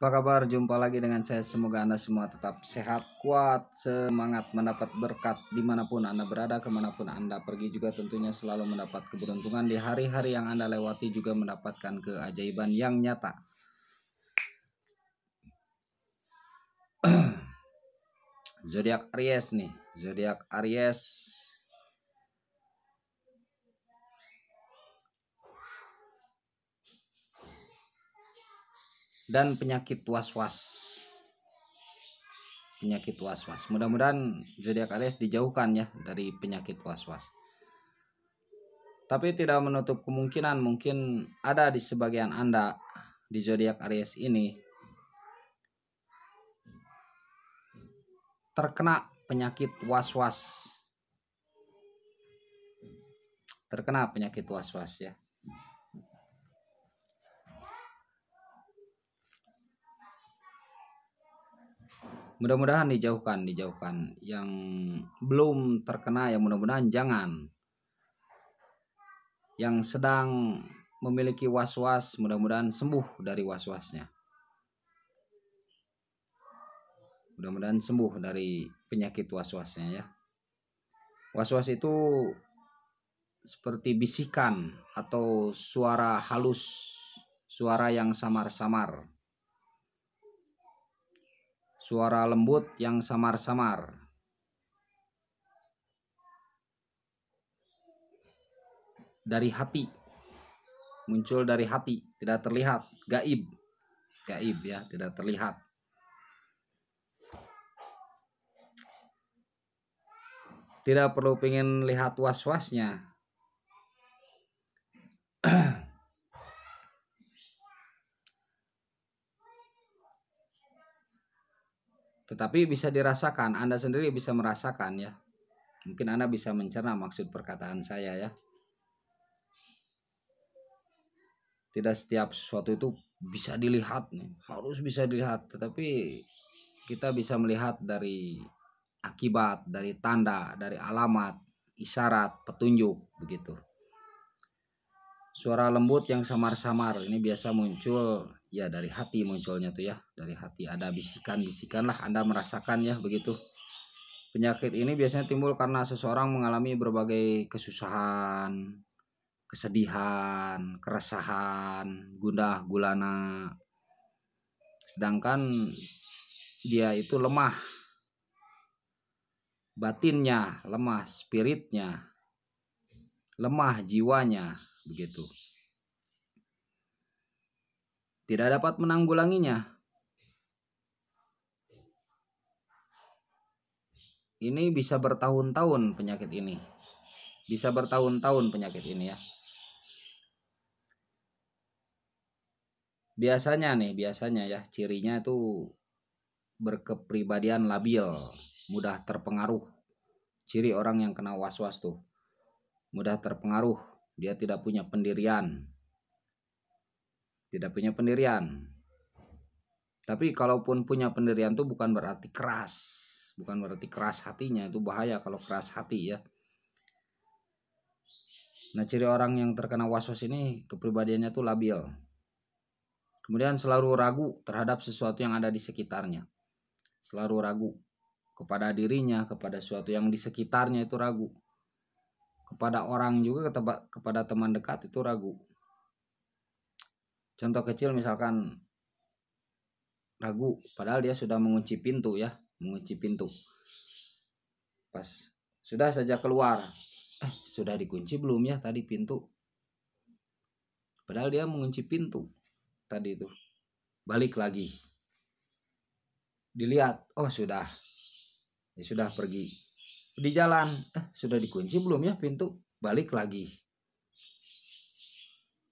Apa kabar? Jumpa lagi dengan saya. Semoga Anda semua tetap sehat, kuat, semangat, mendapat berkat dimanapun Anda berada, kemanapun Anda pergi juga tentunya selalu mendapat keberuntungan di hari-hari yang Anda lewati juga mendapatkan keajaiban yang nyata. zodiak Aries nih, zodiak Aries dan penyakit was-was penyakit was-was. Mudah-mudahan zodiak Aries dijauhkan ya dari penyakit was-was. Tapi tidak menutup kemungkinan mungkin ada di sebagian Anda di zodiak Aries ini terkena penyakit was-was. Terkena penyakit was-was ya. mudah-mudahan dijauhkan dijauhkan yang belum terkena yang mudah-mudahan jangan yang sedang memiliki was-was mudah-mudahan sembuh dari was-wasnya mudah-mudahan sembuh dari penyakit was-wasnya ya was-was itu seperti bisikan atau suara halus suara yang samar-samar suara lembut yang samar-samar. Dari hati, muncul dari hati, tidak terlihat, gaib, gaib ya, tidak terlihat. Tidak perlu pengen lihat was-wasnya, Tetapi bisa dirasakan, Anda sendiri bisa merasakan ya. Mungkin Anda bisa mencerna maksud perkataan saya ya. Tidak setiap sesuatu itu bisa dilihat nih, harus bisa dilihat, tetapi kita bisa melihat dari akibat, dari tanda, dari alamat, isyarat, petunjuk begitu. Suara lembut yang samar-samar ini biasa muncul ya dari hati munculnya tuh ya dari hati ada bisikan-bisikan lah Anda merasakan ya begitu penyakit ini biasanya timbul karena seseorang mengalami berbagai kesusahan kesedihan keresahan gundah gulana sedangkan dia itu lemah batinnya lemah spiritnya lemah jiwanya begitu tidak dapat menanggulanginya. Ini bisa bertahun-tahun penyakit ini. Bisa bertahun-tahun penyakit ini ya. Biasanya nih, biasanya ya cirinya itu berkepribadian labil, mudah terpengaruh. Ciri orang yang kena was-was tuh. Mudah terpengaruh, dia tidak punya pendirian, tidak punya pendirian. Tapi kalaupun punya pendirian itu bukan berarti keras, bukan berarti keras hatinya itu bahaya kalau keras hati ya. Nah ciri orang yang terkena waswas ini kepribadiannya tuh labil. Kemudian selalu ragu terhadap sesuatu yang ada di sekitarnya. Selalu ragu kepada dirinya, kepada sesuatu yang di sekitarnya itu ragu. Kepada orang juga kepada teman dekat itu ragu contoh kecil misalkan ragu padahal dia sudah mengunci pintu ya mengunci pintu pas sudah saja keluar eh sudah dikunci belum ya tadi pintu padahal dia mengunci pintu tadi itu balik lagi dilihat oh sudah ya sudah pergi di jalan eh sudah dikunci belum ya pintu balik lagi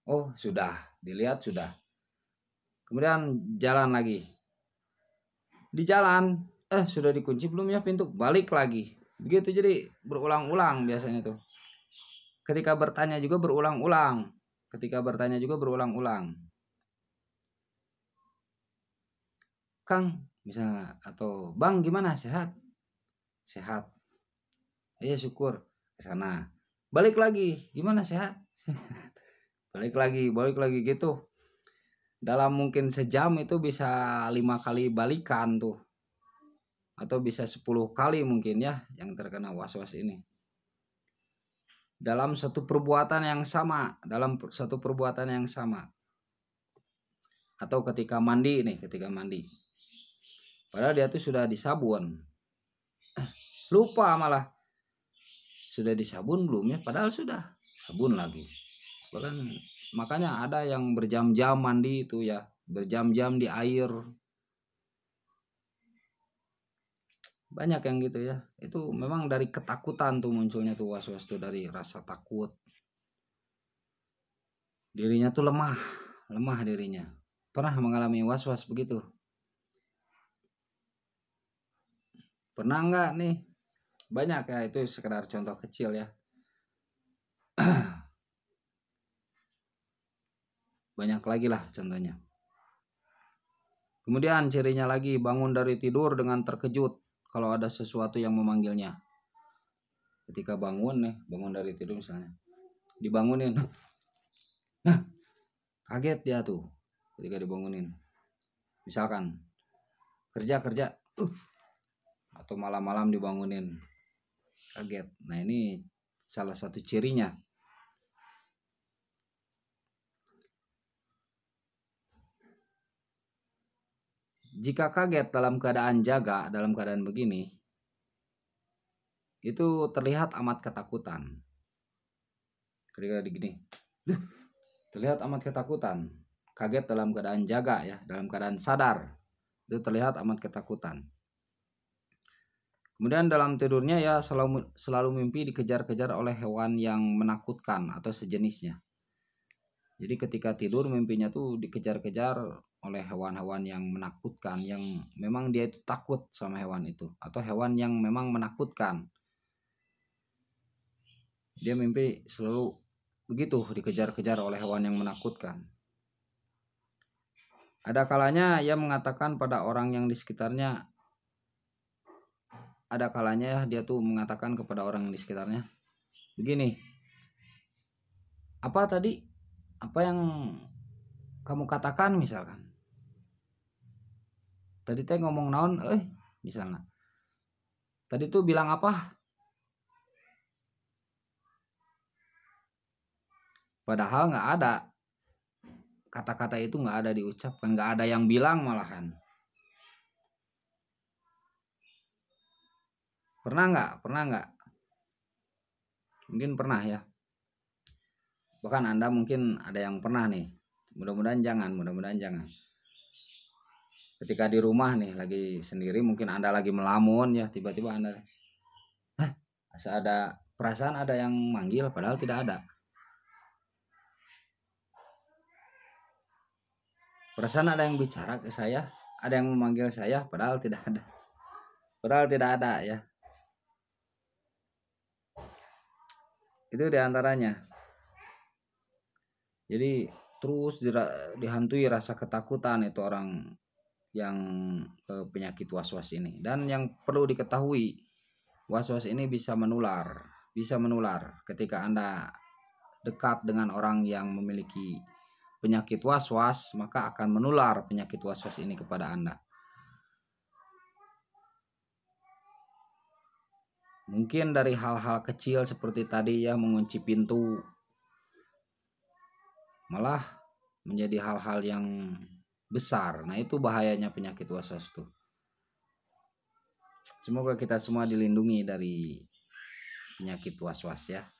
Oh, sudah. Dilihat sudah. Kemudian jalan lagi. Di jalan, eh sudah dikunci belum ya pintu? Balik lagi. Begitu jadi berulang-ulang biasanya tuh. Ketika bertanya juga berulang-ulang. Ketika bertanya juga berulang-ulang. Kang, misalnya atau Bang gimana sehat? Sehat. Iya syukur ke sana. Balik lagi, gimana sehat? balik lagi balik lagi gitu dalam mungkin sejam itu bisa lima kali balikan tuh atau bisa 10 kali mungkin ya yang terkena was-was ini dalam satu perbuatan yang sama dalam satu perbuatan yang sama atau ketika mandi nih ketika mandi padahal dia tuh sudah disabun lupa malah sudah disabun belum ya padahal sudah sabun lagi bahkan makanya ada yang berjam-jam mandi itu ya berjam-jam di air banyak yang gitu ya itu memang dari ketakutan tuh munculnya tuh was-was tuh dari rasa takut dirinya tuh lemah lemah dirinya pernah mengalami was-was begitu pernah nggak nih banyak ya itu sekedar contoh kecil ya Banyak lagi lah contohnya. Kemudian cirinya lagi bangun dari tidur dengan terkejut kalau ada sesuatu yang memanggilnya. Ketika bangun nih, bangun dari tidur misalnya. Dibangunin. Nah, kaget dia tuh ketika dibangunin. Misalkan kerja kerja uh, atau malam-malam dibangunin kaget. Nah, ini salah satu cirinya jika kaget dalam keadaan jaga, dalam keadaan begini, itu terlihat amat ketakutan. Ketika begini, terlihat amat ketakutan. Kaget dalam keadaan jaga ya, dalam keadaan sadar. Itu terlihat amat ketakutan. Kemudian dalam tidurnya ya selalu, selalu mimpi dikejar-kejar oleh hewan yang menakutkan atau sejenisnya. Jadi ketika tidur mimpinya tuh dikejar-kejar oleh hewan-hewan yang menakutkan yang memang dia itu takut sama hewan itu atau hewan yang memang menakutkan dia mimpi selalu begitu dikejar-kejar oleh hewan yang menakutkan ada kalanya ia mengatakan pada orang yang di sekitarnya ada kalanya dia tuh mengatakan kepada orang yang di sekitarnya begini apa tadi apa yang kamu katakan misalkan tadi teh ngomong naon eh misalnya tadi tuh bilang apa padahal nggak ada kata-kata itu nggak ada diucapkan nggak ada yang bilang malahan pernah nggak pernah nggak mungkin pernah ya bahkan anda mungkin ada yang pernah nih Mudah-mudahan jangan, mudah-mudahan jangan. Ketika di rumah nih lagi sendiri mungkin Anda lagi melamun ya tiba-tiba Anda Hah, ada perasaan ada yang manggil padahal tidak ada. Perasaan ada yang bicara ke saya, ada yang memanggil saya padahal tidak ada. Padahal tidak ada ya. Itu diantaranya. Jadi terus dihantui rasa ketakutan itu orang yang eh, penyakit was-was ini dan yang perlu diketahui was-was ini bisa menular bisa menular ketika Anda dekat dengan orang yang memiliki penyakit was-was maka akan menular penyakit was-was ini kepada Anda mungkin dari hal-hal kecil seperti tadi ya mengunci pintu malah menjadi hal-hal yang besar. Nah, itu bahayanya penyakit waswas itu. Semoga kita semua dilindungi dari penyakit waswas was ya.